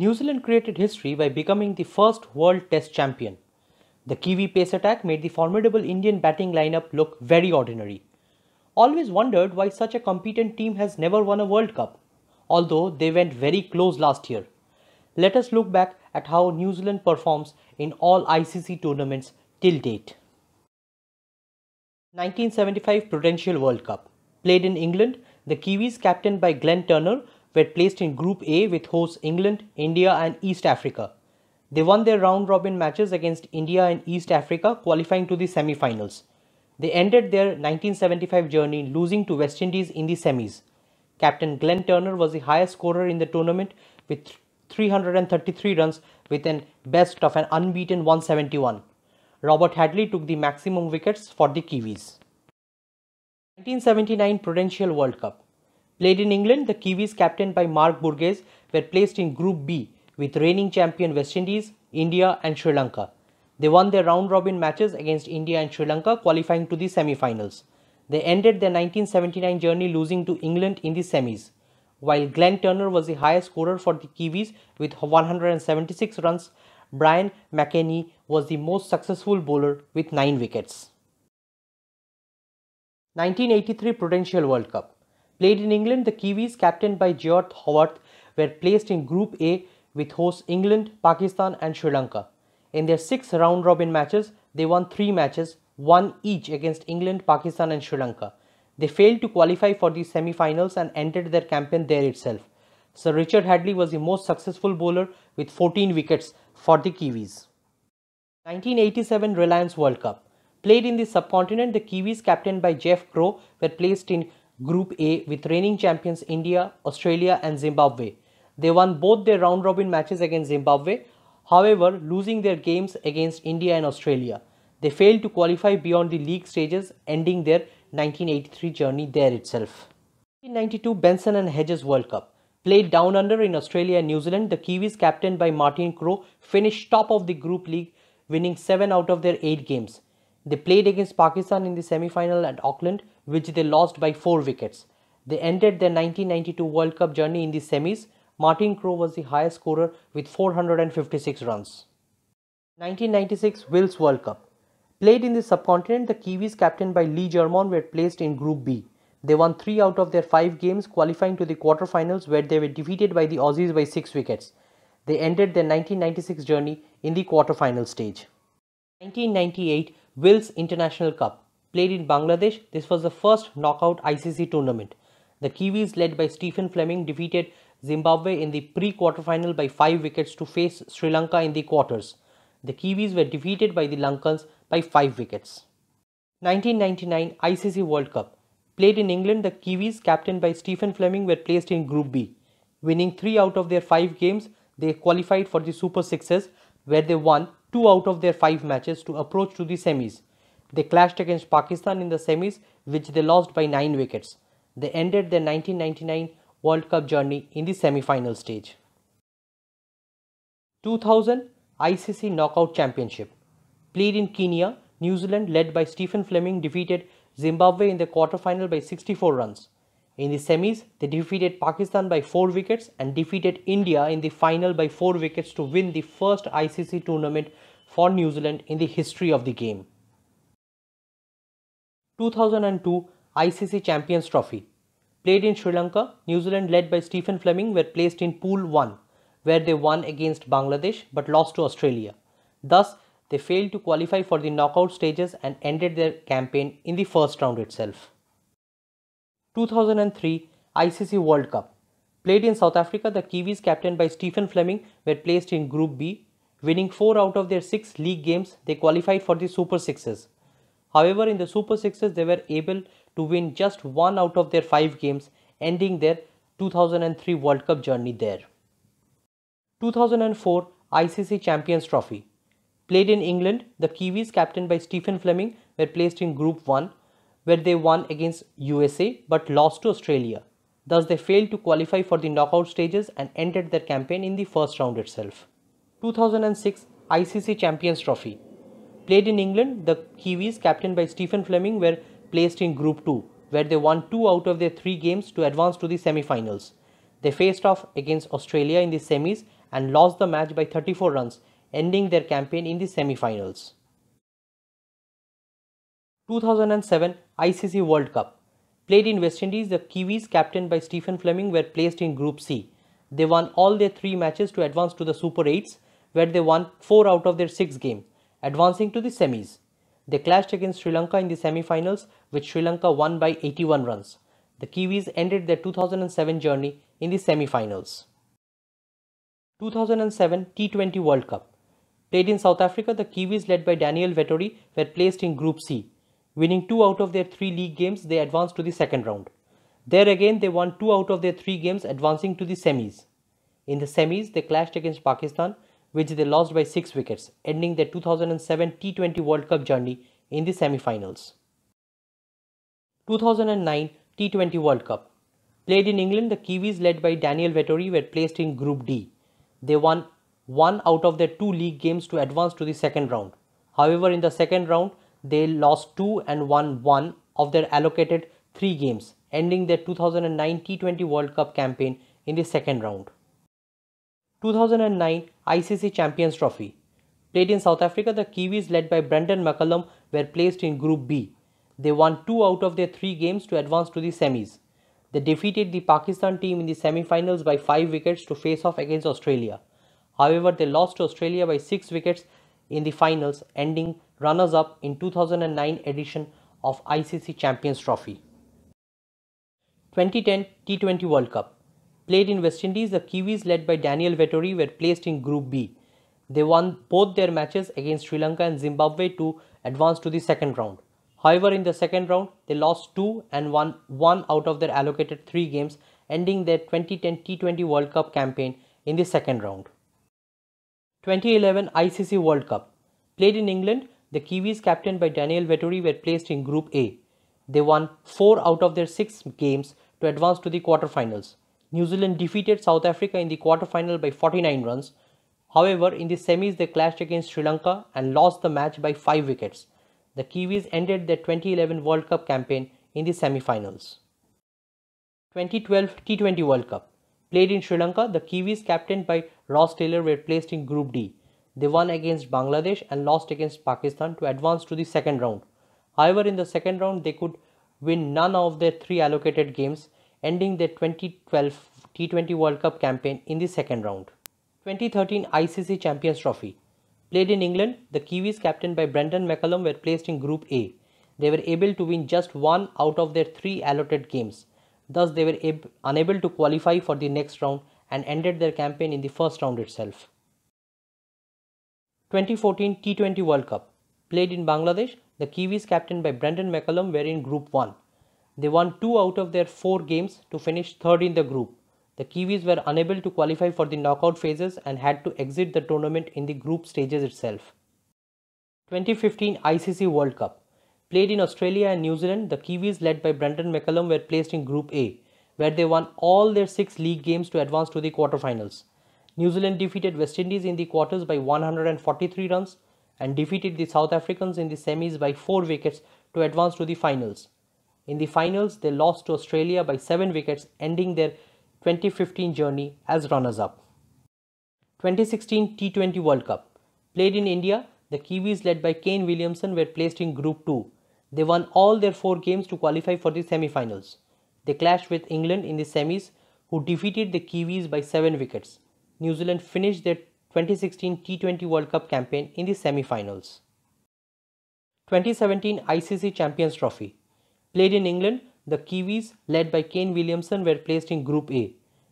New Zealand created history by becoming the first World Test champion. The Kiwi pace attack made the formidable Indian batting lineup look very ordinary. Always wondered why such a competent team has never won a World Cup, although they went very close last year. Let us look back at how New Zealand performs in all ICC tournaments till date. 1975 Prudential World Cup. Played in England, the Kiwis captained by Glenn Turner were placed in Group A with hosts England, India and East Africa. They won their round robin matches against India and East Africa qualifying to the semi-finals. They ended their 1975 journey losing to West Indies in the semis. Captain Glenn Turner was the highest scorer in the tournament with 333 runs with an best of an unbeaten 171. Robert Hadley took the maximum wickets for the Kiwis. 1979 Prudential World Cup Played in England, the Kiwis captained by Mark Burgess were placed in Group B with reigning champion West Indies, India and Sri Lanka. They won their round robin matches against India and Sri Lanka qualifying to the semi-finals. They ended their 1979 journey losing to England in the semis. While Glenn Turner was the highest scorer for the Kiwis with 176 runs, Brian McKenney was the most successful bowler with 9 wickets. 1983 Prudential World Cup Played in England, the Kiwis, captained by George Howarth, were placed in Group A with hosts England, Pakistan and Sri Lanka. In their six round-robin matches, they won three matches, one each against England, Pakistan and Sri Lanka. They failed to qualify for the semi-finals and ended their campaign there itself. Sir Richard Hadley was the most successful bowler with 14 wickets for the Kiwis. 1987 Reliance World Cup Played in the subcontinent, the Kiwis captained by Jeff Crow were placed in Group A with reigning champions India, Australia and Zimbabwe. They won both their round robin matches against Zimbabwe, however losing their games against India and Australia. They failed to qualify beyond the league stages ending their 1983 journey there itself. In 1992 Benson and Hedges World Cup. Played down under in Australia and New Zealand, the Kiwis captained by Martin Crowe finished top of the group league winning 7 out of their 8 games. They played against Pakistan in the semi-final at Auckland which they lost by 4 wickets. They ended their 1992 World Cup journey in the semis. Martin Crowe was the highest scorer with 456 runs. 1996 Wills World Cup Played in the subcontinent, the Kiwis captained by Lee Germon were placed in Group B. They won 3 out of their 5 games qualifying to the quarterfinals where they were defeated by the Aussies by 6 wickets. They ended their 1996 journey in the quarterfinal stage. 1998 Wills International Cup played in Bangladesh, this was the first knockout ICC tournament. The Kiwis led by Stephen Fleming defeated Zimbabwe in the pre-quarterfinal by 5 wickets to face Sri Lanka in the quarters. The Kiwis were defeated by the Lankans by 5 wickets. 1999 ICC World Cup Played in England, the Kiwis, captained by Stephen Fleming, were placed in Group B. Winning 3 out of their 5 games, they qualified for the Super Sixes, where they won 2 out of their 5 matches to approach to the semis. They clashed against Pakistan in the semis, which they lost by 9 wickets. They ended their 1999 World Cup journey in the semi-final stage. 2000 ICC Knockout Championship Played in Kenya, New Zealand led by Stephen Fleming defeated Zimbabwe in the quarter-final by 64 runs. In the semis, they defeated Pakistan by 4 wickets and defeated India in the final by 4 wickets to win the first ICC tournament for New Zealand in the history of the game. 2002 ICC Champions Trophy. Played in Sri Lanka, New Zealand led by Stephen Fleming were placed in Pool 1 where they won against Bangladesh but lost to Australia. Thus, they failed to qualify for the knockout stages and ended their campaign in the first round itself. 2003 ICC World Cup Played in South Africa, the Kiwis captained by Stephen Fleming were placed in Group B. Winning 4 out of their 6 league games, they qualified for the Super Sixes. However, in the Super Sixes, they were able to win just one out of their five games, ending their 2003 World Cup journey there. 2004 ICC Champions Trophy. Played in England, the Kiwis, captained by Stephen Fleming, were placed in Group 1, where they won against USA but lost to Australia. Thus, they failed to qualify for the knockout stages and ended their campaign in the first round itself. 2006 ICC Champions Trophy played in England, the Kiwis, captained by Stephen Fleming, were placed in Group 2, where they won two out of their three games to advance to the semi-finals. They faced off against Australia in the semis and lost the match by 34 runs, ending their campaign in the semi-finals. 2007 ICC World Cup Played in West Indies, the Kiwis, captained by Stephen Fleming, were placed in Group C. They won all their three matches to advance to the Super 8s, where they won four out of their six games advancing to the semis. They clashed against Sri Lanka in the semi-finals which Sri Lanka won by 81 runs. The Kiwis ended their 2007 journey in the semi-finals. 2007 T20 World Cup Played in South Africa, the Kiwis led by Daniel Vettori were placed in Group C. Winning two out of their three league games, they advanced to the second round. There again, they won two out of their three games, advancing to the semis. In the semis, they clashed against Pakistan, which they lost by 6 wickets, ending their 2007 T20 World Cup journey in the semi-finals. 2009 T20 World Cup Played in England, the Kiwis led by Daniel Vettori were placed in Group D. They won one out of their two league games to advance to the second round. However, in the second round, they lost two and won one of their allocated three games, ending their 2009 T20 World Cup campaign in the second round. 2009 ICC Champions Trophy. Played in South Africa, the Kiwis led by Brendan McCullum were placed in Group B. They won two out of their three games to advance to the semis. They defeated the Pakistan team in the semi-finals by 5 wickets to face off against Australia. However, they lost to Australia by 6 wickets in the finals, ending runners-up in 2009 edition of ICC Champions Trophy. 2010 T20 World Cup played in West Indies, the Kiwis led by Daniel Vettori were placed in Group B. They won both their matches against Sri Lanka and Zimbabwe to advance to the second round. However, in the second round, they lost two and won one out of their allocated three games, ending their 2010 T20 World Cup campaign in the second round. 2011 ICC World Cup. Played in England, the Kiwis captained by Daniel Vettori were placed in Group A. They won 4 out of their 6 games to advance to the quarterfinals. New Zealand defeated South Africa in the quarterfinal by 49 runs. However, in the semis they clashed against Sri Lanka and lost the match by 5 wickets. The Kiwis ended their 2011 World Cup campaign in the semi-finals. 2012 T20 World Cup Played in Sri Lanka, the Kiwis captained by Ross Taylor were placed in Group D. They won against Bangladesh and lost against Pakistan to advance to the second round. However, in the second round, they could win none of their three allocated games ending their 2012 T20 World Cup campaign in the second round. 2013 ICC Champions Trophy. Played in England, the Kiwis captained by Brendan McCullum were placed in Group A. They were able to win just one out of their three allotted games. Thus, they were unable to qualify for the next round and ended their campaign in the first round itself. 2014 T20 World Cup. Played in Bangladesh, the Kiwis captained by Brendan McCullum were in Group 1. They won two out of their four games to finish third in the group. The Kiwis were unable to qualify for the knockout phases and had to exit the tournament in the group stages itself. 2015 ICC World Cup Played in Australia and New Zealand, the Kiwis led by Brendan McCullum were placed in Group A, where they won all their six league games to advance to the quarterfinals. New Zealand defeated West Indies in the quarters by 143 runs and defeated the South Africans in the semis by 4 wickets to advance to the finals. In the finals, they lost to Australia by 7 wickets, ending their 2015 journey as runners-up. 2016 T20 World Cup. Played in India, the Kiwis led by Kane Williamson were placed in Group 2. They won all their 4 games to qualify for the semi-finals. They clashed with England in the semis, who defeated the Kiwis by 7 wickets. New Zealand finished their 2016 T20 World Cup campaign in the semi-finals. 2017 ICC Champions Trophy played in England, the Kiwis, led by Kane Williamson, were placed in Group A.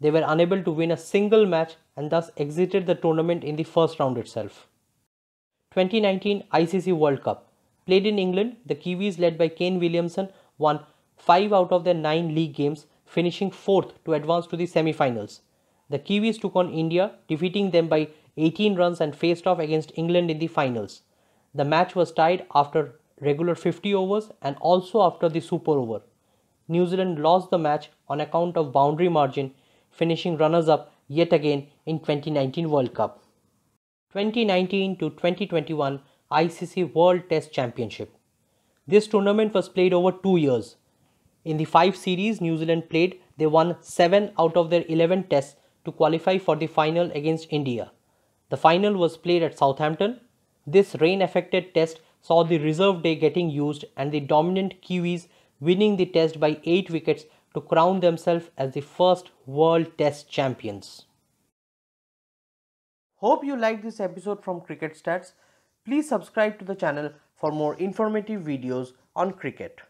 They were unable to win a single match and thus exited the tournament in the first round itself. 2019 ICC World Cup. Played in England, the Kiwis, led by Kane Williamson, won 5 out of their 9 league games, finishing 4th to advance to the semi finals. The Kiwis took on India, defeating them by 18 runs and faced off against England in the finals. The match was tied after regular 50 overs and also after the super over. New Zealand lost the match on account of boundary margin, finishing runners up yet again in 2019 World Cup. 2019 to 2021 ICC World Test Championship. This tournament was played over 2 years. In the 5 series New Zealand played, they won 7 out of their 11 tests to qualify for the final against India. The final was played at Southampton. This rain affected test saw the reserve day getting used and the dominant Kiwis winning the test by 8 wickets to crown themselves as the first World Test champions. Hope you liked this episode from Cricket Stats. Please subscribe to the channel for more informative videos on cricket.